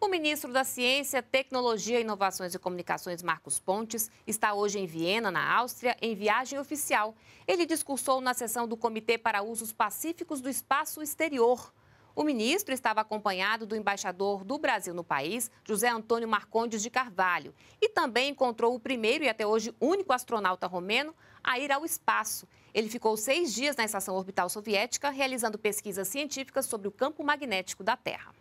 O ministro da Ciência, Tecnologia, Inovações e Comunicações, Marcos Pontes, está hoje em Viena, na Áustria, em viagem oficial. Ele discursou na sessão do Comitê para Usos Pacíficos do Espaço Exterior. O ministro estava acompanhado do embaixador do Brasil no país, José Antônio Marcondes de Carvalho, e também encontrou o primeiro e até hoje único astronauta romeno a ir ao espaço. Ele ficou seis dias na estação orbital soviética, realizando pesquisas científicas sobre o campo magnético da Terra.